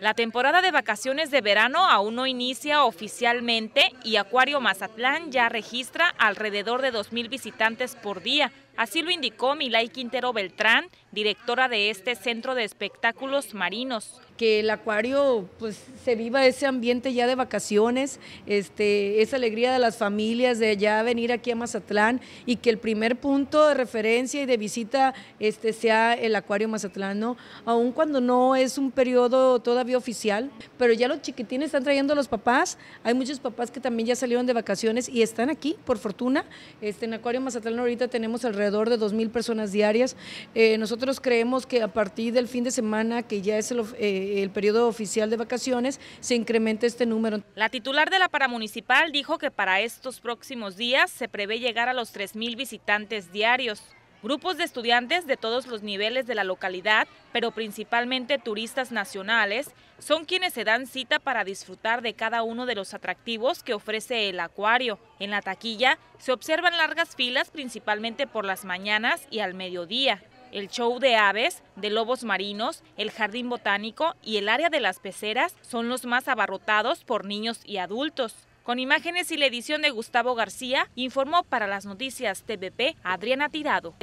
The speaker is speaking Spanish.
La temporada de vacaciones de verano aún no inicia oficialmente y Acuario Mazatlán ya registra alrededor de 2.000 visitantes por día. Así lo indicó Milay Quintero Beltrán, directora de este centro de espectáculos marinos. Que el acuario pues se viva ese ambiente ya de vacaciones, este, esa alegría de las familias de ya venir aquí a Mazatlán y que el primer punto de referencia y de visita este, sea el acuario Mazatlán, aun cuando no es un periodo todavía oficial, pero ya los chiquitines están trayendo a los papás. Hay muchos papás que también ya salieron de vacaciones y están aquí, por fortuna. Este, en Acuario Mazatlán ahorita tenemos alrededor de 2.000 personas diarias. Eh, nosotros creemos que a partir del fin de semana, que ya es el, eh, el periodo oficial de vacaciones, se incrementa este número. La titular de la paramunicipal dijo que para estos próximos días se prevé llegar a los 3.000 visitantes diarios. Grupos de estudiantes de todos los niveles de la localidad, pero principalmente turistas nacionales, son quienes se dan cita para disfrutar de cada uno de los atractivos que ofrece el acuario. En la taquilla se observan largas filas principalmente por las mañanas y al mediodía. El show de aves, de lobos marinos, el jardín botánico y el área de las peceras son los más abarrotados por niños y adultos. Con imágenes y la edición de Gustavo García, informó para las noticias TVP Adriana Tirado.